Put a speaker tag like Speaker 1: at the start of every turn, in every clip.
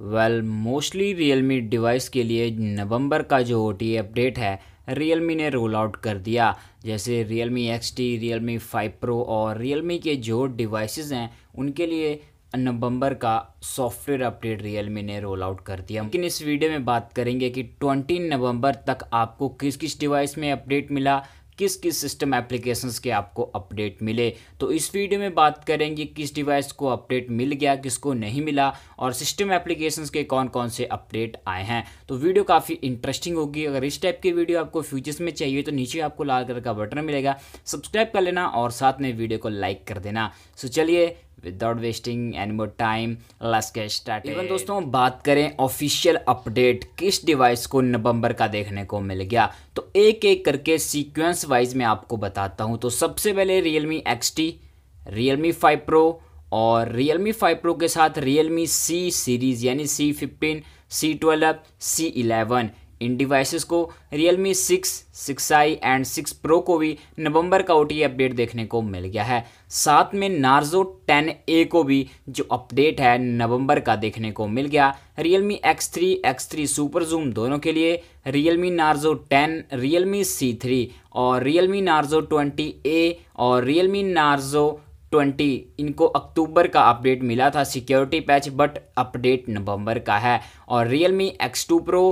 Speaker 1: well mostly Realme device के लिए नवंबर का जो ओ अपडेट है रियलमी ने रोल आउट कर दिया जैसे Realme X T Realme five pro और रियलमी के जो डिवाइसेस हैं उनके लिए नवंबर का सॉफ्टवेयर अपडेट रियलमी ने रोल आउट कर दिया लेकिन इस वीडियो में बात करेंगे कि 20 नवंबर तक आपको किस किस डिवाइस में अपडेट मिला किस किस सिस्टम एप्लीकेशंस के आपको अपडेट मिले तो इस वीडियो में बात करेंगे किस डिवाइस को अपडेट मिल गया किसको नहीं मिला और सिस्टम एप्लीकेशंस के कौन कौन से अपडेट आए हैं तो वीडियो काफ़ी इंटरेस्टिंग होगी अगर इस टाइप की वीडियो आपको फ्यूचर्स में चाहिए तो नीचे आपको लाल कलर का बटन मिलेगा सब्सक्राइब कर लेना और साथ में वीडियो को लाइक कर देना सो चलिए without wasting any more time let's get started दोस्तों बात करें ऑफिशियल अपडेट किस डिवाइस को नवंबर का देखने को मिल गया तो एक एक करके सीक्वेंस वाइज मैं आपको बताता हूं तो सबसे पहले Realme X T Realme five pro और रियलमी फाइव प्रो के साथ रियलमी सी सीरीज़ यानी C fifteen C twelve C eleven इन डिवाइसेस को Realme 6, 6i एंड 6 Pro को भी नवंबर का ओ अपडेट देखने को मिल गया है साथ में नार्जो 10A को भी जो अपडेट है नवंबर का देखने को मिल गया Realme X3, X3 super zoom दोनों के लिए Realme Narzo 10, Realme C3 और Realme Narzo 20A और Realme Narzo 20 इनको अक्टूबर का अपडेट मिला था सिक्योरिटी पैच बट अपडेट नवंबर का है और Realme X2 Pro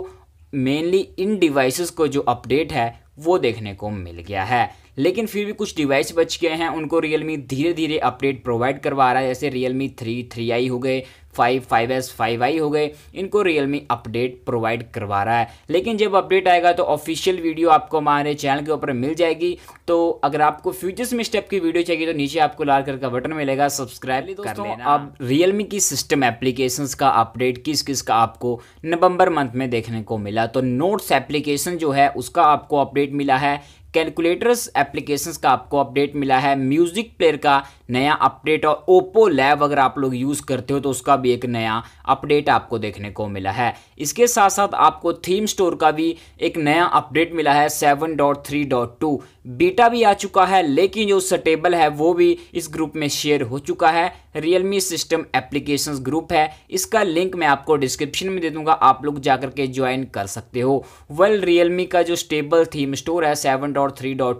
Speaker 1: मेनली इन डिवाइसेस को जो अपडेट है वो देखने को मिल गया है लेकिन फिर भी कुछ डिवाइस बच गए हैं उनको रियलमी धीरे धीरे अपडेट प्रोवाइड करवा रहा है जैसे रियलमी थ्री थ्री आई हो गए five five S five I हो गए इनको रियलमी अपडेट प्रोवाइड करवा रहा है लेकिन जब अपडेट आएगा तो ऑफिशियल वीडियो आपको हमारे चैनल के ऊपर मिल जाएगी तो अगर आपको फ्यूचर्स में स्टेप की वीडियो चाहिए तो नीचे आपको लाल कलर का बटन मिलेगा सब्सक्राइब कर लेना अब रियलमी की सिस्टम एप्लीकेशन का अपडेट किस किस का आपको नवंबर मंथ में देखने को मिला तो नोट्स एप्लीकेशन जो है उसका आपको अपडेट मिला है कैलकुलेटर्स एप्लीकेशंस का आपको अपडेट मिला है म्यूजिक प्लेयर का नया अपडेट और ओप्पो लैब अगर आप लोग यूज़ करते हो तो उसका भी एक नया अपडेट आपको देखने को मिला है इसके साथ साथ आपको थीम स्टोर का भी एक नया अपडेट मिला है 7.3.2 बीटा भी आ चुका है लेकिन जो सटेबल है वो भी इस ग्रुप में शेयर हो चुका है रियलमी सिस्टम एप्लीकेशंस ग्रुप है इसका लिंक मैं आपको डिस्क्रिप्शन में दे दूंगा आप लोग जाकर के ज्वाइन कर सकते हो वेल रियलमी का जो स्टेबल थीम स्टोर है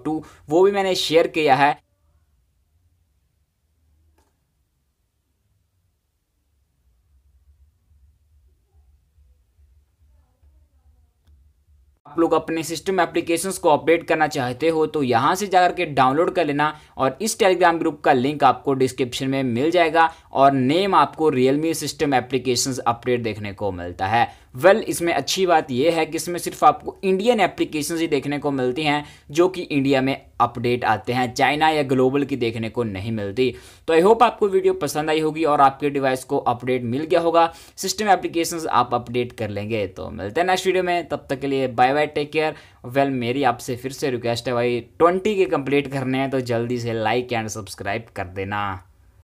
Speaker 1: टू वो भी मैंने शेयर किया है
Speaker 2: आप लोग अपने सिस्टम
Speaker 1: एप्लीकेशन को अपडेट करना चाहते हो तो यहाँ से जाकर के डाउनलोड कर लेना और इस टेलीग्राम ग्रुप का लिंक आपको डिस्क्रिप्शन में मिल जाएगा और नेम आपको रियलमी सिस्टम एप्लीकेशन अपडेट देखने को मिलता है वेल well, इसमें अच्छी बात यह है कि इसमें सिर्फ आपको इंडियन एप्लीकेशन ही देखने को मिलती हैं जो कि इंडिया में अपडेट आते हैं चाइना या ग्लोबल की देखने को नहीं मिलती तो आई होप आपको वीडियो पसंद आई होगी और आपके डिवाइस को अपडेट मिल गया होगा सिस्टम एप्लीकेशन आप अपडेट कर लेंगे तो मिलते हैं नेक्स्ट वीडियो में तब तक के लिए bye bye bye take care well मेरी आपसे फिर से रिक्वेस्ट है भाई ट्वेंटी के कंप्लीट करने हैं तो जल्दी से लाइक एंड सब्सक्राइब कर देना